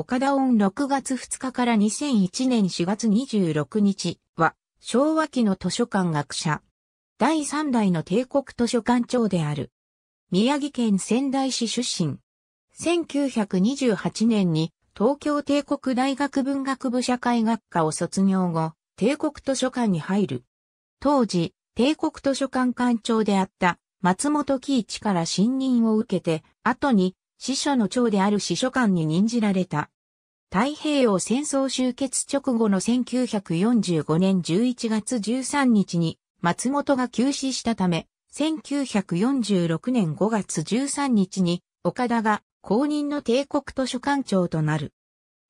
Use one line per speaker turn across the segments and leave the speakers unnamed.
岡田音6月2日から2001年4月26日は、昭和期の図書館学者。第3代の帝国図書館長である。宮城県仙台市出身。1928年に東京帝国大学文学部社会学科を卒業後、帝国図書館に入る。当時、帝国図書館館長であった松本喜一から信任を受けて、後に司書の長である司書官に任じられた。太平洋戦争終結直後の1945年11月13日に松本が急死したため、1946年5月13日に岡田が公認の帝国図書館長となる。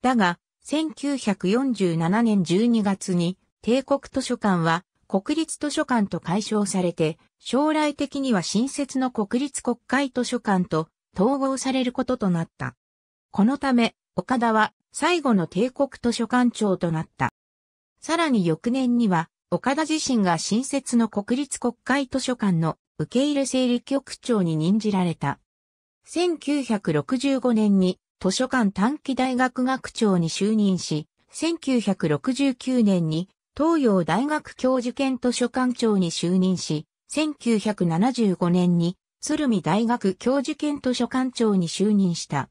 だが、1947年12月に帝国図書館は国立図書館と解消されて、将来的には新設の国立国会図書館と統合されることとなった。このため、岡田は最後の帝国図書館長となった。さらに翌年には、岡田自身が新設の国立国会図書館の受け入れ整理局長に任じられた。1965年に図書館短期大学学長に就任し、1969年に東洋大学教授兼図書館長に就任し、1975年に鶴見大学教授兼図書館長に就任した。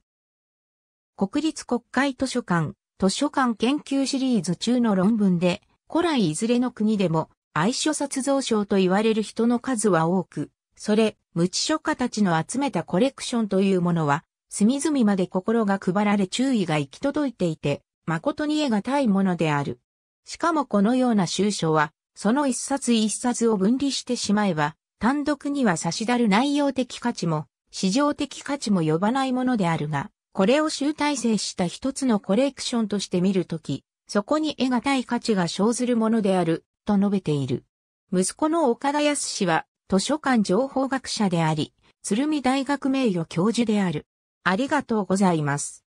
国立国会図書館、図書館研究シリーズ中の論文で、古来いずれの国でも、愛書殺造症と言われる人の数は多く、それ、無知書家たちの集めたコレクションというものは、隅々まで心が配られ注意が行き届いていて、誠に絵がたいものである。しかもこのような収書は、その一冊一冊を分離してしまえば、単独には差し出る内容的価値も、市場的価値も呼ばないものであるが、これを集大成した一つのコレクションとして見るとき、そこに得難い価値が生ずるものである、と述べている。息子の岡田康氏は、図書館情報学者であり、鶴見大学名誉教授である。ありがとうございます。